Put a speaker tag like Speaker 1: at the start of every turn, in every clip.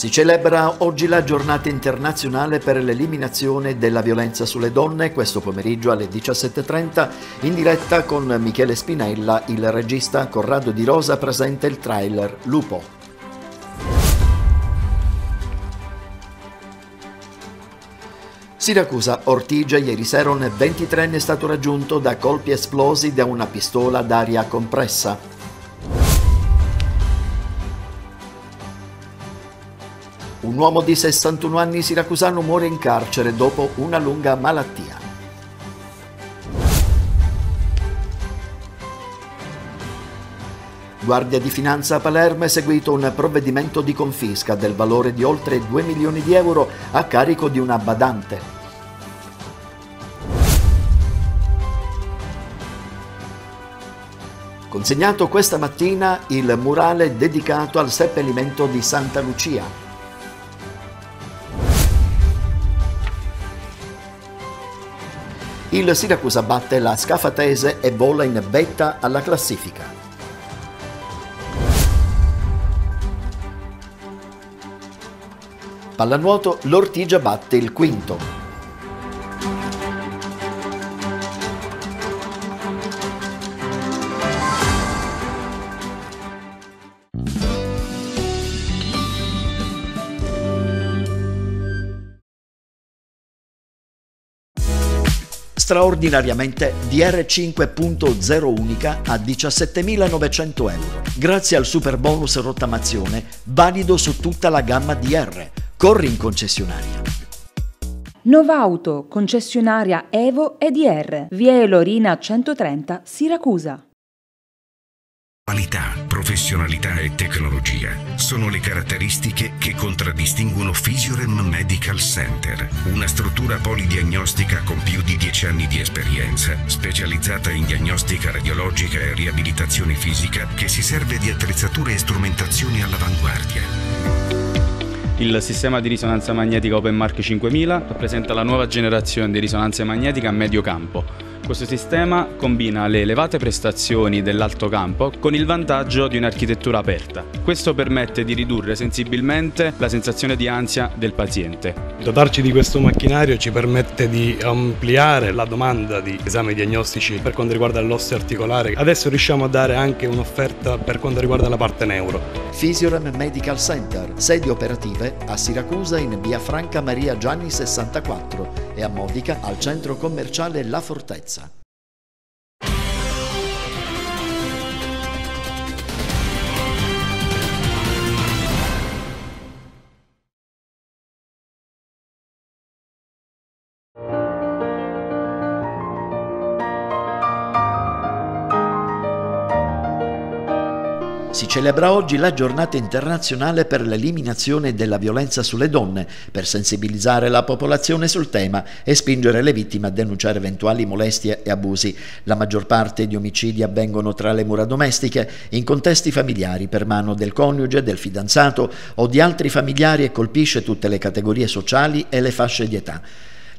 Speaker 1: Si celebra oggi la giornata internazionale per l'eliminazione della violenza sulle donne, questo pomeriggio alle 17.30 in diretta con Michele Spinella, il regista Corrado Di Rosa presenta il trailer Lupo. Siracusa, Ortigia, ieri sera un 23enne è stato raggiunto da colpi esplosi da una pistola d'aria compressa. Un uomo di 61 anni siracusano muore in carcere dopo una lunga malattia. Guardia di Finanza a Palermo è seguito un provvedimento di confisca del valore di oltre 2 milioni di euro a carico di una badante. consegnato questa mattina il murale dedicato al seppellimento di Santa Lucia. il Siracusa batte la Scafatese e vola in vetta alla classifica. Pallanuoto, l'Ortigia batte il quinto. straordinariamente DR5.0 unica a 17.900 euro, grazie al super bonus rottamazione valido su tutta la gamma DR. Corri in concessionaria.
Speaker 2: Nova Auto, concessionaria Evo e DR, via Elorina 130, Siracusa.
Speaker 3: Qualità, professionalità e tecnologia sono le caratteristiche che contraddistinguono Physiorem Medical Center, una struttura polidiagnostica con più di 10 anni di esperienza, specializzata in diagnostica radiologica e riabilitazione fisica, che si serve di attrezzature e strumentazioni all'avanguardia.
Speaker 4: Il sistema di risonanza magnetica Open Mark 5000 rappresenta la nuova generazione di risonanza magnetica a medio campo questo sistema combina le elevate prestazioni dell'alto campo con il vantaggio di un'architettura aperta. Questo permette di ridurre sensibilmente la sensazione di ansia del paziente. Dotarci di questo macchinario ci permette di ampliare la domanda di esami diagnostici per quanto riguarda l'osso articolare. Adesso riusciamo a dare
Speaker 1: anche un'offerta per quanto
Speaker 4: riguarda la parte neuro.
Speaker 1: Physiorem Medical Center, sedi operative a Siracusa in via Franca Maria Gianni 64 e a Modica al centro commerciale La Fortezza. si celebra oggi la giornata internazionale per l'eliminazione della violenza sulle donne, per sensibilizzare la popolazione sul tema e spingere le vittime a denunciare eventuali molestie e abusi. La maggior parte di omicidi avvengono tra le mura domestiche, in contesti familiari per mano del coniuge, del fidanzato o di altri familiari e colpisce tutte le categorie sociali e le fasce di età.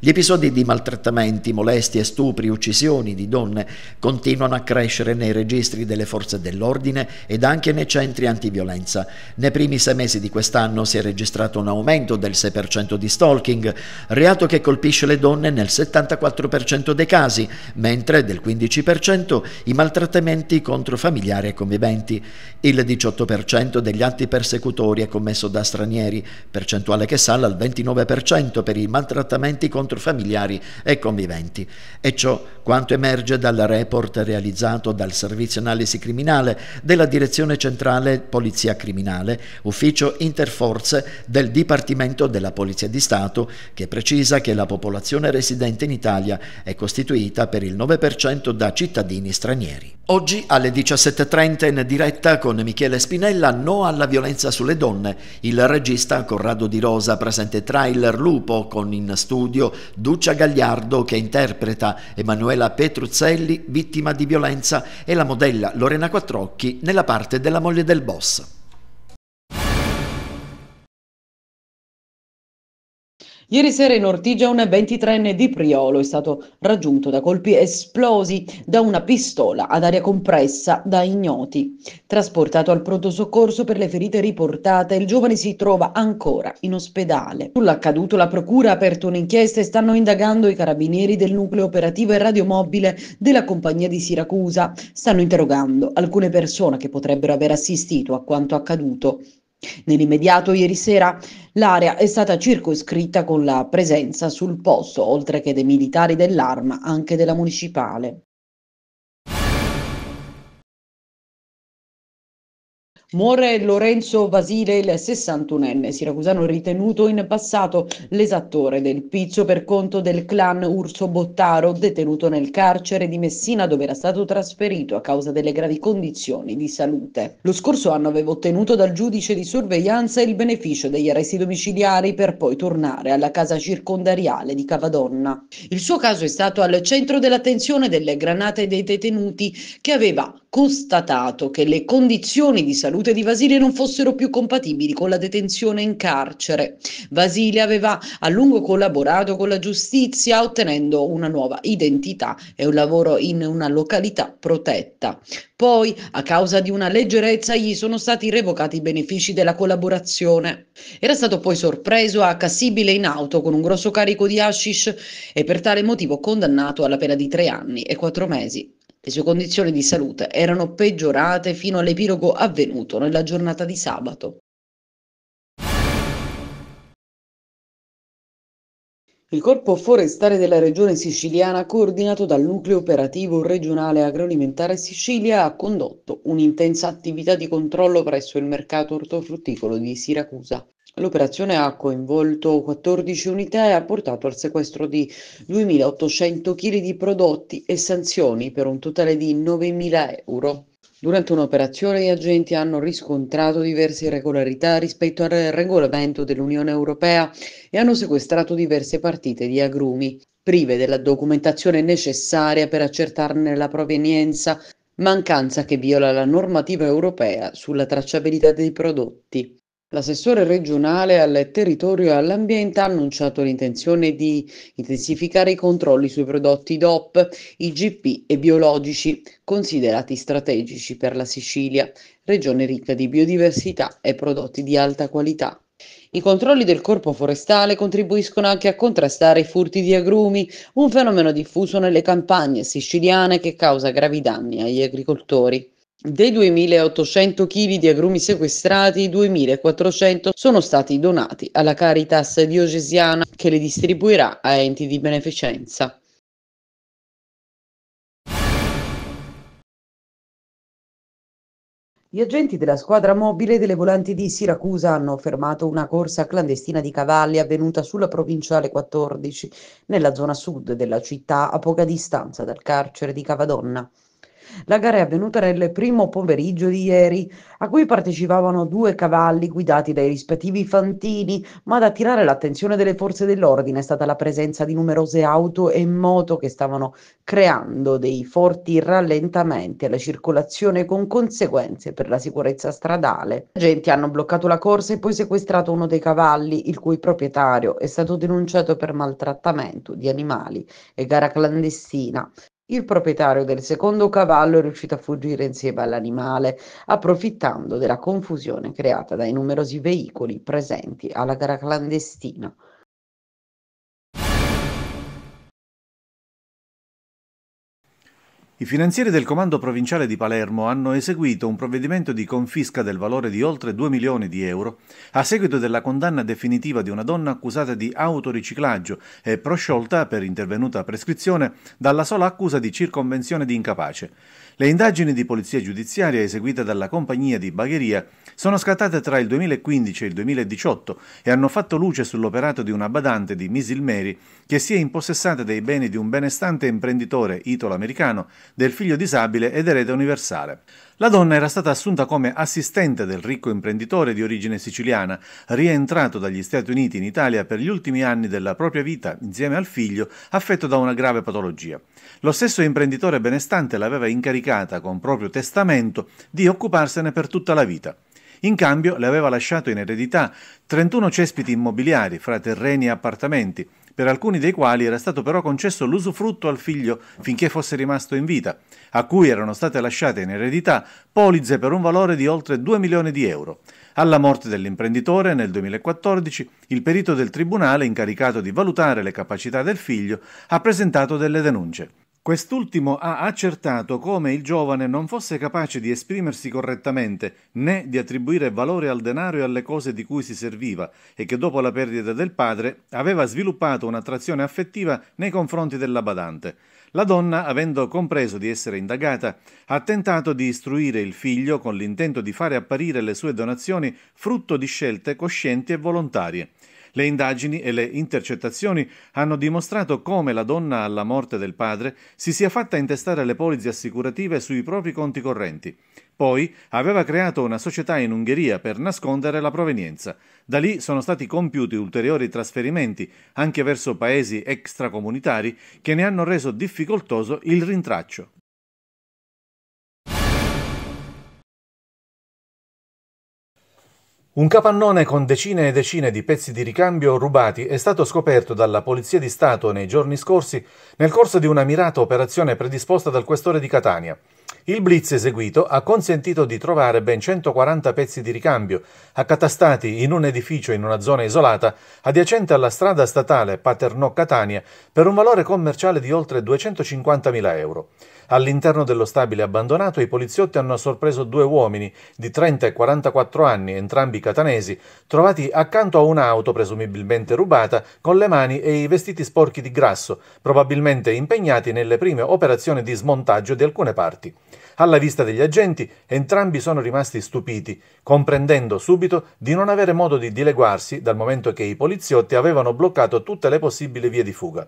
Speaker 1: Gli episodi di maltrattamenti, molestie, stupri, uccisioni di donne continuano a crescere nei registri delle forze dell'ordine ed anche nei centri antiviolenza. Nei primi sei mesi di quest'anno si è registrato un aumento del 6% di stalking, reato che colpisce le donne nel 74% dei casi, mentre del 15% i maltrattamenti contro familiari e conviventi. Il 18% degli atti persecutori è commesso da stranieri, percentuale che sale al 29% per i maltrattamenti contro incontro familiari e conviventi. E ciò quanto emerge dal report realizzato dal Servizio Analisi Criminale della Direzione Centrale Polizia Criminale, ufficio interforze del Dipartimento della Polizia di Stato, che precisa che la popolazione residente in Italia è costituita per il 9% da cittadini stranieri. Oggi alle 17.30 in diretta con Michele Spinella No alla violenza sulle donne, il regista Corrado Di Rosa presente trailer Lupo con in studio Duccia Gagliardo che interpreta Emanuela Petruzzelli, vittima di violenza, e la modella Lorena Quattrocchi nella parte della moglie del boss.
Speaker 2: Ieri sera in Ortigia un 23enne di Priolo è stato raggiunto da colpi esplosi da una pistola ad aria compressa da ignoti. Trasportato al pronto soccorso per le ferite riportate, il giovane si trova ancora in ospedale. Sull'accaduto la procura ha aperto un'inchiesta e stanno indagando i carabinieri del nucleo operativo e radiomobile della compagnia di Siracusa. Stanno interrogando alcune persone che potrebbero aver assistito a quanto accaduto. Nell'immediato ieri sera l'area è stata circoscritta con la presenza sul posto, oltre che dei militari dell'Arma, anche della Municipale. Muore Lorenzo Vasile, il 61enne siracusano ritenuto in passato l'esattore del pizzo per conto del clan Urso Bottaro, detenuto nel carcere di Messina dove era stato trasferito a causa delle gravi condizioni di salute. Lo scorso anno aveva ottenuto dal giudice di sorveglianza il beneficio degli arresti domiciliari per poi tornare alla casa circondariale di Cavadonna. Il suo caso è stato al centro dell'attenzione delle granate dei detenuti che aveva constatato che le condizioni di salute di Vasile non fossero più compatibili con la detenzione in carcere. Vasile aveva a lungo collaborato con la giustizia ottenendo una nuova identità e un lavoro in una località protetta. Poi, a causa di una leggerezza, gli sono stati revocati i benefici della collaborazione. Era stato poi sorpreso a Cassibile in auto con un grosso carico di hashish e per tale motivo condannato alla pena di tre anni e quattro mesi. Le sue condizioni di salute erano peggiorate fino all'epilogo avvenuto nella giornata di sabato. Il Corpo Forestale della Regione Siciliana, coordinato dal Nucleo Operativo Regionale Agroalimentare Sicilia, ha condotto un'intensa attività di controllo presso il mercato ortofrutticolo di Siracusa. L'operazione ha coinvolto 14 unità e ha portato al sequestro di 2.800 kg di prodotti e sanzioni per un totale di 9.000 euro. Durante un'operazione gli agenti hanno riscontrato diverse irregolarità rispetto al regolamento dell'Unione Europea e hanno sequestrato diverse partite di agrumi, prive della documentazione necessaria per accertarne la provenienza, mancanza che viola la normativa europea sulla tracciabilità dei prodotti. L'assessore regionale al territorio e all'ambiente ha annunciato l'intenzione di intensificare i controlli sui prodotti DOP, IGP e biologici, considerati strategici per la Sicilia, regione ricca di biodiversità e prodotti di alta qualità. I controlli del corpo forestale contribuiscono anche a contrastare i furti di agrumi, un fenomeno diffuso nelle campagne siciliane che causa gravi danni agli agricoltori. Dei 2.800 kg di agrumi sequestrati, 2.400 sono stati donati alla Caritas diocesiana che li distribuirà a enti di beneficenza. Gli agenti della squadra mobile delle volanti di Siracusa hanno fermato una corsa clandestina di cavalli avvenuta sulla provinciale 14, nella zona sud della città, a poca distanza dal carcere di Cavadonna. La gara è avvenuta nel primo pomeriggio di ieri, a cui partecipavano due cavalli guidati dai rispettivi fantini, ma ad attirare l'attenzione delle forze dell'ordine è stata la presenza di numerose auto e moto che stavano creando dei forti rallentamenti alla circolazione con conseguenze per la sicurezza stradale. Gli agenti hanno bloccato la corsa e poi sequestrato uno dei cavalli, il cui proprietario è stato denunciato per maltrattamento di animali e gara clandestina. Il proprietario del secondo cavallo è riuscito a fuggire insieme all'animale, approfittando della confusione creata dai numerosi veicoli presenti alla gara clandestina.
Speaker 5: I finanzieri del Comando Provinciale di Palermo hanno eseguito un provvedimento di confisca del valore di oltre 2 milioni di euro a seguito della condanna definitiva di una donna accusata di autoriciclaggio e prosciolta per intervenuta prescrizione dalla sola accusa di circonvenzione di incapace. Le indagini di polizia giudiziaria eseguite dalla compagnia di Bagheria sono scattate tra il 2015 e il 2018 e hanno fatto luce sull'operato di una badante di Misilmeri che si è impossessata dei beni di un benestante imprenditore italo-americano, del figlio disabile ed erede universale. La donna era stata assunta come assistente del ricco imprenditore di origine siciliana, rientrato dagli Stati Uniti in Italia per gli ultimi anni della propria vita insieme al figlio affetto da una grave patologia. Lo stesso imprenditore benestante l'aveva incaricata con proprio testamento di occuparsene per tutta la vita. In cambio le aveva lasciato in eredità 31 cespiti immobiliari fra terreni e appartamenti, per alcuni dei quali era stato però concesso l'usufrutto al figlio finché fosse rimasto in vita, a cui erano state lasciate in eredità polizze per un valore di oltre 2 milioni di euro. Alla morte dell'imprenditore nel 2014, il perito del tribunale incaricato di valutare le capacità del figlio ha presentato delle denunce. Quest'ultimo ha accertato come il giovane non fosse capace di esprimersi correttamente né di attribuire valore al denaro e alle cose di cui si serviva e che dopo la perdita del padre aveva sviluppato un'attrazione affettiva nei confronti della badante. La donna, avendo compreso di essere indagata, ha tentato di istruire il figlio con l'intento di fare apparire le sue donazioni frutto di scelte coscienti e volontarie. Le indagini e le intercettazioni hanno dimostrato come la donna alla morte del padre si sia fatta intestare le polizze assicurative sui propri conti correnti. Poi aveva creato una società in Ungheria per nascondere la provenienza. Da lì sono stati compiuti ulteriori trasferimenti anche verso paesi extracomunitari che ne hanno reso difficoltoso il rintraccio. Un capannone con decine e decine di pezzi di ricambio rubati è stato scoperto dalla Polizia di Stato nei giorni scorsi nel corso di una mirata operazione predisposta dal questore di Catania. Il blitz eseguito ha consentito di trovare ben 140 pezzi di ricambio, accatastati in un edificio in una zona isolata adiacente alla strada statale Paternò-Catania per un valore commerciale di oltre 250.000 euro. All'interno dello stabile abbandonato i poliziotti hanno sorpreso due uomini di 30 e 44 anni, entrambi catanesi, trovati accanto a un'auto presumibilmente rubata con le mani e i vestiti sporchi di grasso, probabilmente impegnati nelle prime operazioni di smontaggio di alcune parti. Alla vista degli agenti, entrambi sono rimasti stupiti, comprendendo subito di non avere modo di dileguarsi dal momento che i poliziotti avevano bloccato tutte le possibili vie di fuga.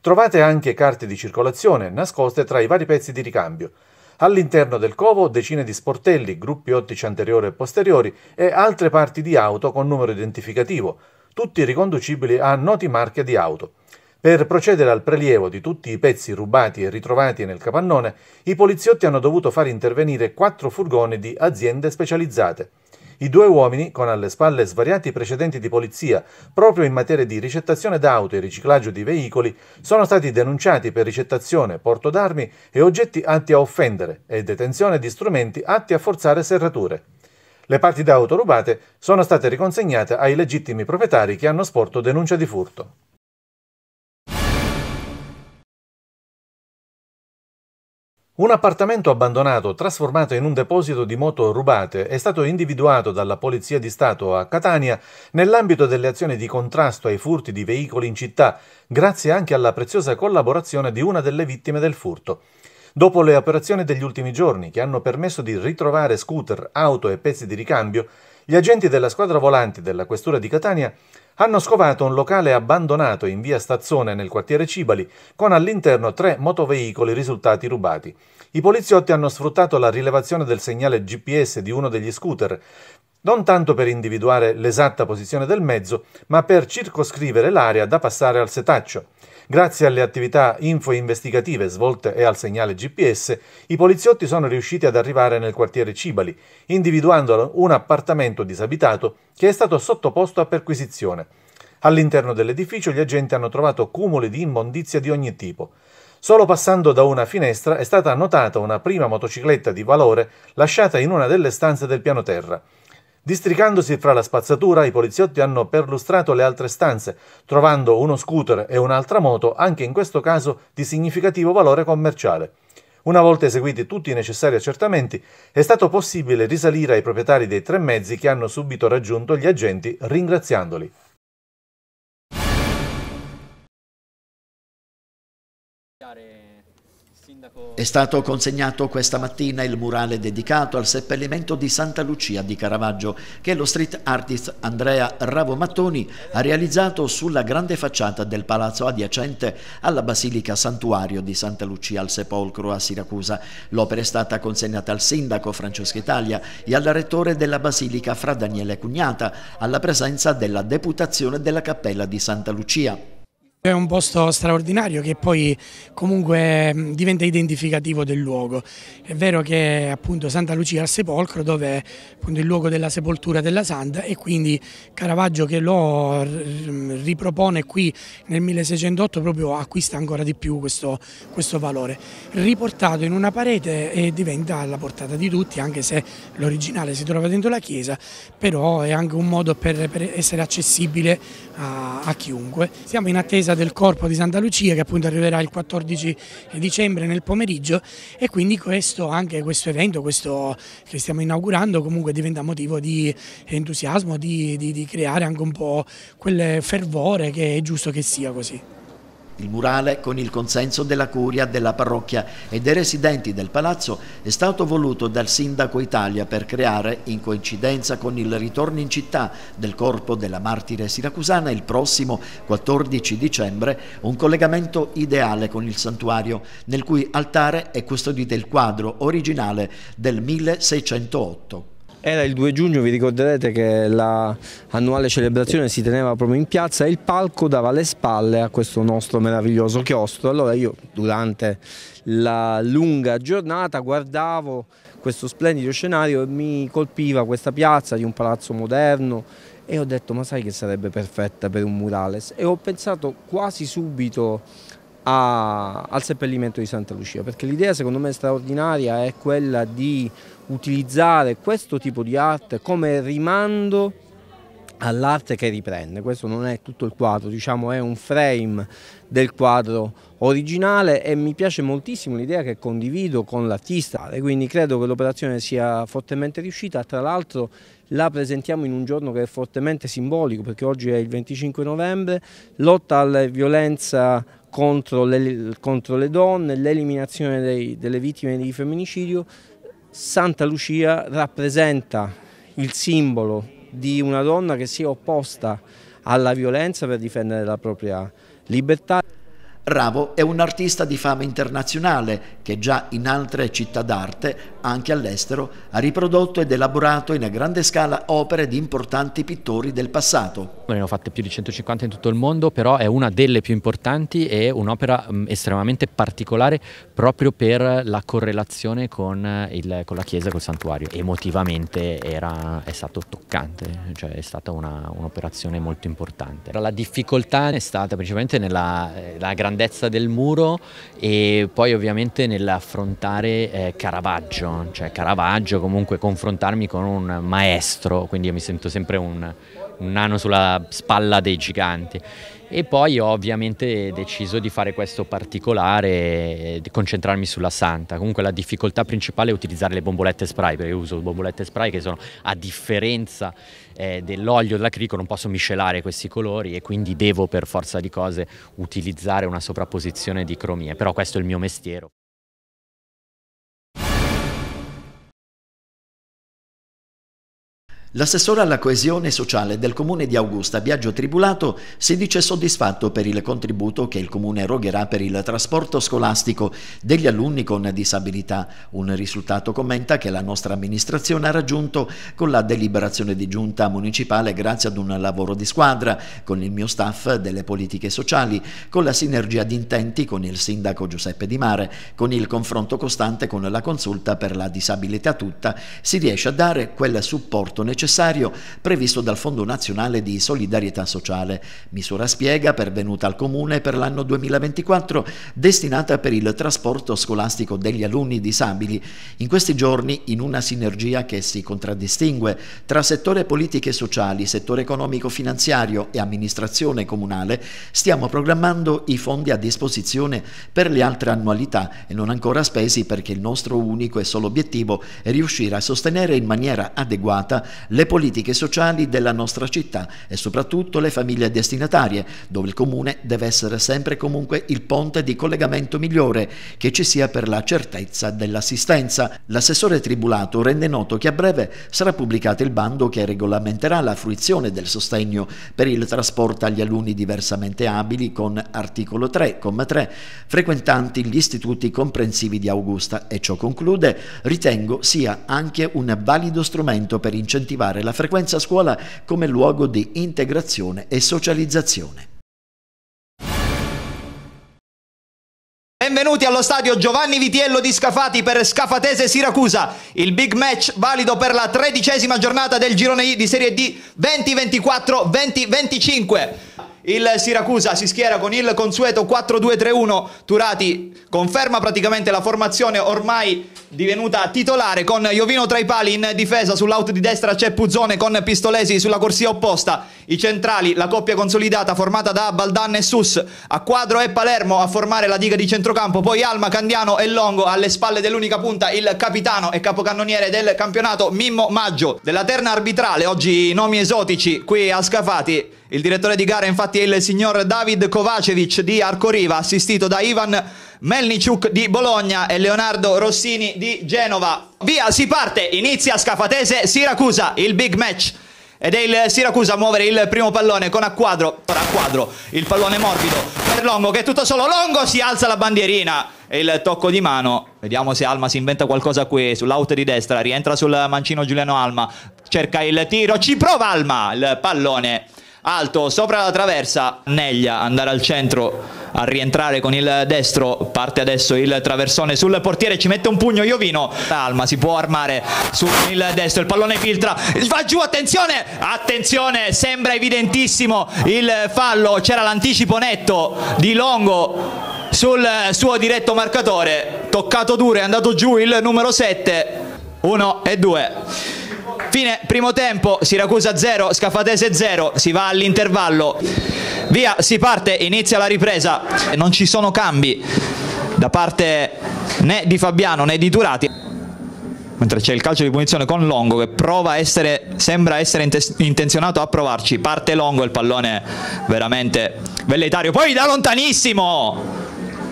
Speaker 5: Trovate anche carte di circolazione nascoste tra i vari pezzi di ricambio. All'interno del covo decine di sportelli, gruppi ottici anteriori e posteriori e altre parti di auto con numero identificativo, tutti riconducibili a noti marche di auto. Per procedere al prelievo di tutti i pezzi rubati e ritrovati nel capannone, i poliziotti hanno dovuto far intervenire quattro furgoni di aziende specializzate. I due uomini, con alle spalle svariati precedenti di polizia, proprio in materia di ricettazione d'auto e riciclaggio di veicoli, sono stati denunciati per ricettazione, porto d'armi e oggetti atti a offendere e detenzione di strumenti atti a forzare serrature. Le parti d'auto rubate sono state riconsegnate ai legittimi proprietari che hanno sporto denuncia di furto. Un appartamento abbandonato, trasformato in un deposito di moto rubate, è stato individuato dalla Polizia di Stato a Catania nell'ambito delle azioni di contrasto ai furti di veicoli in città, grazie anche alla preziosa collaborazione di una delle vittime del furto. Dopo le operazioni degli ultimi giorni, che hanno permesso di ritrovare scooter, auto e pezzi di ricambio, gli agenti della squadra volante della Questura di Catania hanno scovato un locale abbandonato in via Stazzone nel quartiere Cibali, con all'interno tre motoveicoli risultati rubati. I poliziotti hanno sfruttato la rilevazione del segnale GPS di uno degli scooter, non tanto per individuare l'esatta posizione del mezzo, ma per circoscrivere l'area da passare al setaccio. Grazie alle attività info-investigative svolte e al segnale GPS, i poliziotti sono riusciti ad arrivare nel quartiere Cibali, individuando un appartamento disabitato che è stato sottoposto a perquisizione. All'interno dell'edificio gli agenti hanno trovato cumuli di immondizia di ogni tipo. Solo passando da una finestra è stata notata una prima motocicletta di valore lasciata in una delle stanze del piano terra. Districandosi fra la spazzatura, i poliziotti hanno perlustrato le altre stanze, trovando uno scooter e un'altra moto, anche in questo caso di significativo valore commerciale. Una volta eseguiti tutti i necessari accertamenti, è stato possibile risalire ai proprietari dei tre mezzi che hanno subito raggiunto gli agenti ringraziandoli.
Speaker 1: È stato consegnato questa mattina il murale dedicato al seppellimento di Santa Lucia di Caravaggio che lo street artist Andrea Ravo Mattoni ha realizzato sulla grande facciata del palazzo adiacente alla Basilica Santuario di Santa Lucia al Sepolcro a Siracusa. L'opera è stata consegnata al sindaco Francesco Italia e al rettore della Basilica Fra Daniele Cugnata alla presenza della deputazione della Cappella di Santa Lucia.
Speaker 3: È un posto straordinario che poi comunque mm, diventa identificativo del luogo. È vero che è appunto Santa Lucia al sepolcro dove è appunto il luogo della sepoltura della Santa e quindi Caravaggio che lo ripropone qui nel 1608 proprio acquista ancora di più questo, questo valore. Riportato in una parete e diventa alla portata di tutti anche se l'originale si trova dentro la chiesa, però è anche un modo per, per essere accessibile a, a chiunque. Siamo in attesa visita del corpo di Santa Lucia che appunto arriverà il 14 dicembre nel pomeriggio e quindi questo, anche questo evento questo che stiamo inaugurando comunque diventa motivo di entusiasmo, di, di, di creare anche un po' quel fervore che è giusto che sia così.
Speaker 1: Il murale, con il consenso della curia, della parrocchia e dei residenti del palazzo, è stato voluto dal sindaco Italia per creare, in coincidenza con il ritorno in città del corpo della martire siracusana il prossimo 14 dicembre, un collegamento ideale con il santuario, nel cui altare è custodito il quadro originale del
Speaker 3: 1608. Era il 2 giugno, vi ricorderete che l'annuale la celebrazione si teneva proprio in piazza e il palco dava le spalle a questo nostro meraviglioso chiostro. Allora io durante la lunga giornata guardavo questo splendido scenario e mi colpiva questa piazza di un palazzo moderno e ho detto ma sai che sarebbe perfetta per un murales e ho pensato quasi subito a, al seppellimento di Santa Lucia, perché l'idea secondo me straordinaria è quella di utilizzare questo tipo di arte come rimando all'arte che riprende, questo non è tutto il quadro, diciamo è un frame del quadro originale e mi piace moltissimo l'idea che condivido con l'artista e quindi credo che l'operazione sia fortemente riuscita, tra l'altro la presentiamo in un giorno che è fortemente simbolico perché oggi è il 25 novembre, lotta alla violenza contro le, contro le donne, l'eliminazione delle vittime di femminicidio, Santa Lucia rappresenta il simbolo di una donna che si è opposta alla violenza per difendere la propria libertà. Ravo è un
Speaker 1: artista di fama internazionale che già in altre città d'arte, anche all'estero, ha riprodotto ed elaborato in grande scala opere di importanti pittori del passato.
Speaker 6: ne ho fatte più di 150 in tutto il mondo, però è una delle più importanti e un'opera mm, estremamente particolare proprio per la correlazione con, eh, il, con la chiesa e col santuario. Emotivamente era, è stato toccante, cioè è stata un'operazione molto importante. La difficoltà è stata principalmente nella eh, grandezza del muro e poi ovviamente nel nell'affrontare eh, Caravaggio, cioè Caravaggio comunque confrontarmi con un maestro, quindi io mi sento sempre un, un nano sulla spalla dei giganti. E poi ho ovviamente deciso di fare questo particolare, di concentrarmi sulla santa. Comunque la difficoltà principale è utilizzare le bombolette spray, perché io uso bombolette spray che sono a differenza eh, dell'olio dell'acrilico, non posso miscelare questi colori e quindi devo per forza di cose utilizzare una sovrapposizione di cromie. Però questo è il mio mestiero.
Speaker 1: L'assessore alla coesione sociale del comune di Augusta, Biagio Tribulato, si dice soddisfatto per il contributo che il comune erogherà per il trasporto scolastico degli alunni con disabilità. Un risultato commenta che la nostra amministrazione ha raggiunto con la deliberazione di giunta municipale grazie ad un lavoro di squadra con il mio staff delle politiche sociali, con la sinergia di intenti con il sindaco Giuseppe Di Mare, con il confronto costante con la consulta per la disabilità tutta, si riesce a dare quel supporto necessario necessario previsto dal Fondo Nazionale di Solidarietà Sociale, misura spiega pervenuta al Comune per l'anno 2024 destinata per il trasporto scolastico degli alunni disabili. In questi giorni, in una sinergia che si contraddistingue tra settore politiche e sociali, settore economico-finanziario e amministrazione comunale, stiamo programmando i fondi a disposizione per le altre annualità e non ancora spesi perché il nostro unico e solo obiettivo è riuscire a sostenere in maniera adeguata le politiche sociali della nostra città e soprattutto le famiglie destinatarie, dove il comune deve essere sempre comunque il ponte di collegamento migliore che ci sia per la certezza dell'assistenza. L'assessore Tribulato rende noto che a breve sarà pubblicato il bando che regolamenterà la fruizione del sostegno per il trasporto agli alunni diversamente abili con articolo 3,3 frequentanti gli istituti comprensivi di Augusta e ciò conclude ritengo sia anche un valido strumento per incentivare osservare la frequenza scuola come luogo di integrazione e socializzazione. Benvenuti allo stadio Giovanni Vitiello di Scafati per Scafatese Siracusa, il big
Speaker 4: match valido per la tredicesima giornata del girone I di Serie D 2024-2025. Il Siracusa si schiera con il consueto 4-2-3-1. Turati conferma praticamente la formazione ormai divenuta titolare con Jovino tra i pali in difesa. Sull'out di destra c'è Puzzone con Pistolesi sulla corsia opposta. I centrali, la coppia consolidata formata da Baldan e Sus. A quadro e Palermo a formare la diga di centrocampo. Poi Alma, Candiano e Longo alle spalle dell'unica punta il capitano e capocannoniere del campionato Mimmo Maggio. Della terna arbitrale oggi nomi esotici qui a Scafati il direttore di gara infatti è il signor David Kovacevic di Arcoriva, assistito da Ivan Melniciuk di Bologna e Leonardo Rossini di Genova. Via, si parte, inizia Scafatese, Siracusa, il big match. Ed è il Siracusa a muovere il primo pallone con a quadro, Ora a quadro, il pallone morbido per Longo che è tutto solo. Longo si alza la bandierina e il tocco di mano. Vediamo se Alma si inventa qualcosa qui sull'out di destra. Rientra sul mancino Giuliano Alma. Cerca il tiro, ci prova Alma. Il pallone alto, sopra la traversa, Neglia andare al centro a rientrare con il destro, parte adesso il traversone sul portiere, ci mette un pugno Iovino, calma, si può armare sul destro, il pallone filtra, va giù, attenzione, attenzione, sembra evidentissimo il fallo, c'era l'anticipo netto di Longo sul suo diretto marcatore, toccato duro, è andato giù il numero 7, 1 e 2. Fine, primo tempo, Siracusa 0, Scafatese 0, si va all'intervallo. Via, si parte, inizia la ripresa. Non ci sono cambi da parte né di Fabiano né di Turati. Mentre c'è il calcio di punizione con Longo che prova a essere, sembra essere intenzionato a provarci. Parte Longo, il pallone veramente velleitario. Poi da lontanissimo!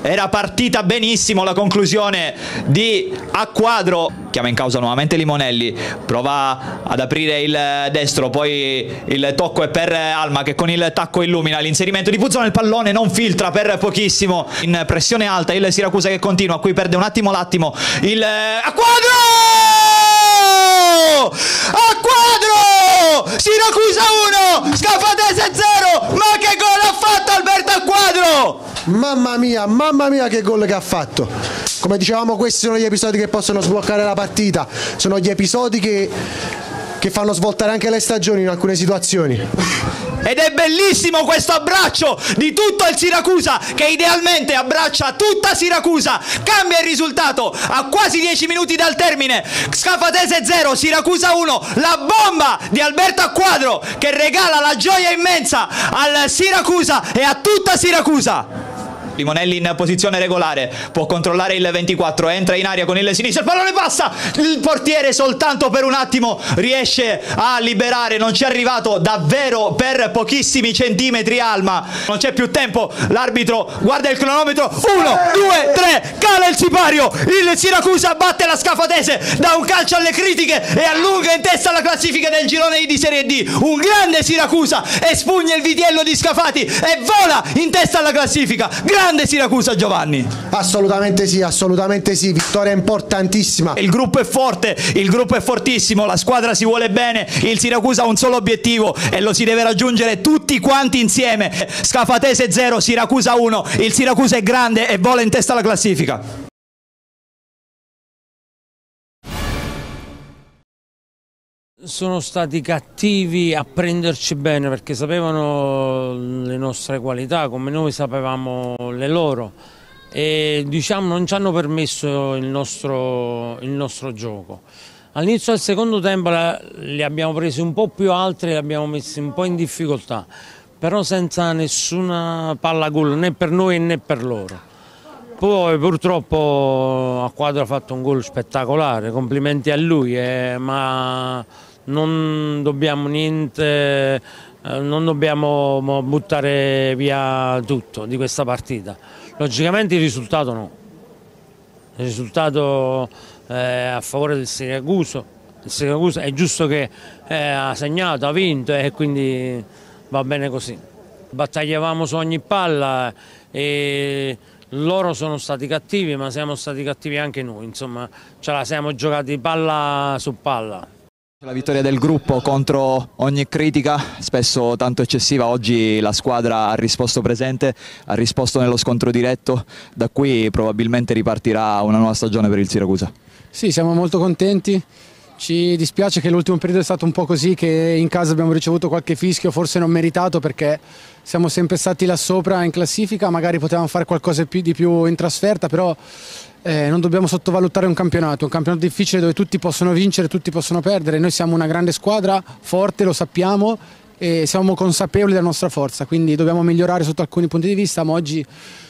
Speaker 4: era partita benissimo la conclusione di Acquadro chiama in causa nuovamente Limonelli prova ad aprire il destro poi il tocco è per Alma che con il tacco illumina l'inserimento di Puzzone nel pallone non filtra per pochissimo in pressione alta il Siracusa che continua qui perde un attimo l'attimo il eh, a quadro a quadro Siracusa 1 Scafatese 0 ma
Speaker 6: Mamma mia, mamma mia che gol che ha fatto. Come dicevamo questi sono gli episodi che possono sbloccare la partita, sono
Speaker 4: gli episodi che, che fanno
Speaker 6: svoltare anche le stagioni in alcune situazioni.
Speaker 4: Ed è bellissimo questo abbraccio di tutto il Siracusa che idealmente abbraccia tutta Siracusa. Cambia il risultato a quasi 10 minuti dal termine. Scafatese 0, Siracusa 1. La bomba di Alberto Acquadro che regala la gioia immensa al Siracusa e a tutta Siracusa. Limonelli in posizione regolare, può controllare il 24, entra in aria con il sinistro, il pallone passa, il portiere soltanto per un attimo riesce a liberare, non ci è arrivato davvero per pochissimi centimetri Alma, non c'è più tempo, l'arbitro guarda il cronometro, 1, 2, 3, cala il sipario, il Siracusa batte la scafatese, dà un calcio alle critiche e allunga in testa la classifica del girone di Serie D, un grande Siracusa, espugna il vitiello di Scafati e vola in testa alla classifica, Grazie grande Siracusa Giovanni.
Speaker 6: Assolutamente sì, assolutamente sì, vittoria importantissima.
Speaker 4: Il gruppo è forte, il gruppo è fortissimo, la squadra si vuole bene, il Siracusa ha un solo obiettivo e lo si deve raggiungere tutti quanti insieme. Scafatese 0, Siracusa 1, il Siracusa è grande e vola in testa alla classifica.
Speaker 7: Sono stati cattivi a prenderci bene perché sapevano le nostre qualità come noi sapevamo le loro e diciamo non ci hanno permesso il nostro, il nostro gioco. All'inizio del secondo tempo li abbiamo presi un po' più altri e li abbiamo messi un po' in difficoltà, però senza nessuna palla gol né per noi né per loro. Poi purtroppo a quadro ha fatto un gol spettacolare, complimenti a lui, eh, ma non dobbiamo niente, eh, non dobbiamo buttare via tutto di questa partita. Logicamente il risultato no, il risultato è eh, a favore del Siracuso, il Siracusa è giusto che eh, ha segnato, ha vinto e quindi va bene così. Battagliavamo su ogni palla e loro sono stati cattivi ma siamo stati cattivi anche noi, insomma ce la siamo giocati palla su palla.
Speaker 4: La vittoria del gruppo contro ogni critica, spesso tanto eccessiva, oggi la squadra ha risposto presente, ha risposto nello scontro diretto, da qui probabilmente ripartirà una nuova stagione per il Siracusa.
Speaker 6: Sì, siamo molto contenti, ci dispiace che l'ultimo periodo è stato un po' così, che in casa abbiamo ricevuto qualche fischio, forse non meritato perché siamo sempre stati là sopra in classifica, magari potevamo fare qualcosa di più in trasferta, però eh, non dobbiamo sottovalutare un campionato, un campionato difficile dove tutti possono vincere, tutti possono perdere. Noi siamo una grande squadra, forte, lo sappiamo e siamo consapevoli della nostra forza, quindi dobbiamo migliorare sotto alcuni punti di vista, ma oggi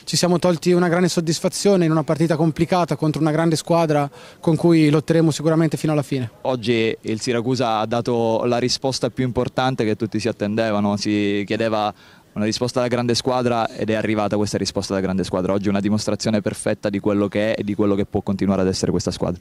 Speaker 6: ci siamo tolti una grande soddisfazione in una partita complicata contro una grande squadra con cui lotteremo sicuramente fino alla fine.
Speaker 4: Oggi il Siracusa ha dato la risposta più importante che tutti si attendevano, si chiedeva una risposta da grande squadra ed è arrivata questa risposta da grande squadra. Oggi è una dimostrazione perfetta di quello che è e di quello che può continuare ad essere questa squadra.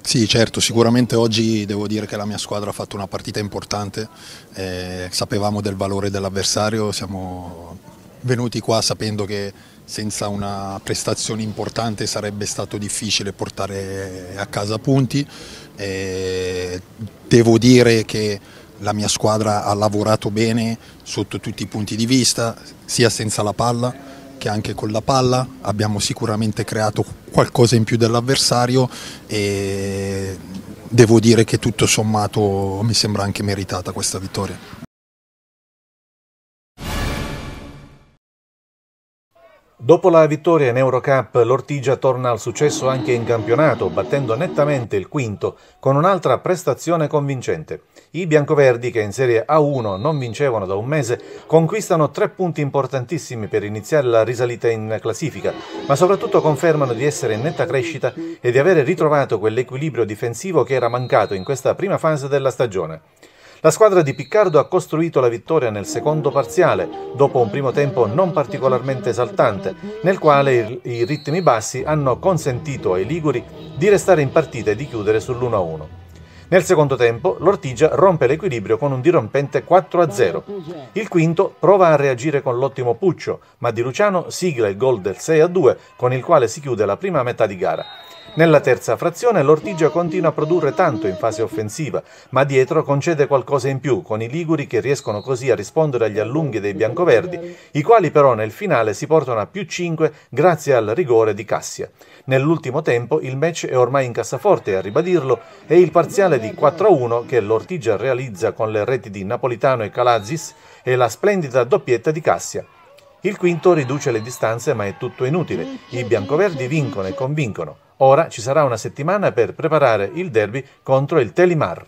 Speaker 4: Sì, certo, sicuramente oggi devo dire che la mia squadra ha fatto una partita importante, eh, sapevamo del valore dell'avversario, siamo venuti qua sapendo che senza una prestazione importante sarebbe stato difficile portare a casa punti. Eh, devo dire che la mia squadra ha lavorato bene sotto tutti i punti di vista, sia senza la palla che anche con la palla, abbiamo sicuramente creato qualcosa in più dell'avversario e devo dire che tutto sommato mi sembra anche meritata questa vittoria.
Speaker 5: Dopo la vittoria in Eurocup, l'Ortigia torna al successo anche in campionato, battendo nettamente il quinto con un'altra prestazione convincente. I biancoverdi, che in Serie A1 non vincevano da un mese, conquistano tre punti importantissimi per iniziare la risalita in classifica, ma soprattutto confermano di essere in netta crescita e di avere ritrovato quell'equilibrio difensivo che era mancato in questa prima fase della stagione. La squadra di Piccardo ha costruito la vittoria nel secondo parziale, dopo un primo tempo non particolarmente esaltante, nel quale i ritmi bassi hanno consentito ai Liguri di restare in partita e di chiudere sull'1-1. Nel secondo tempo l'Ortigia rompe l'equilibrio con un dirompente 4-0. Il quinto prova a reagire con l'ottimo Puccio, ma Di Luciano sigla il gol del 6-2 con il quale si chiude la prima metà di gara. Nella terza frazione l'Ortigia continua a produrre tanto in fase offensiva, ma dietro concede qualcosa in più, con i Liguri che riescono così a rispondere agli allunghi dei biancoverdi, i quali però nel finale si portano a più 5 grazie al rigore di Cassia. Nell'ultimo tempo il match è ormai in cassaforte, a ribadirlo è il parziale di 4-1 che l'Ortigia realizza con le reti di Napolitano e Calazis e la splendida doppietta di Cassia. Il quinto riduce le distanze ma è tutto inutile, i biancoverdi vincono e convincono. Ora ci sarà una settimana per preparare il derby contro il Telimar.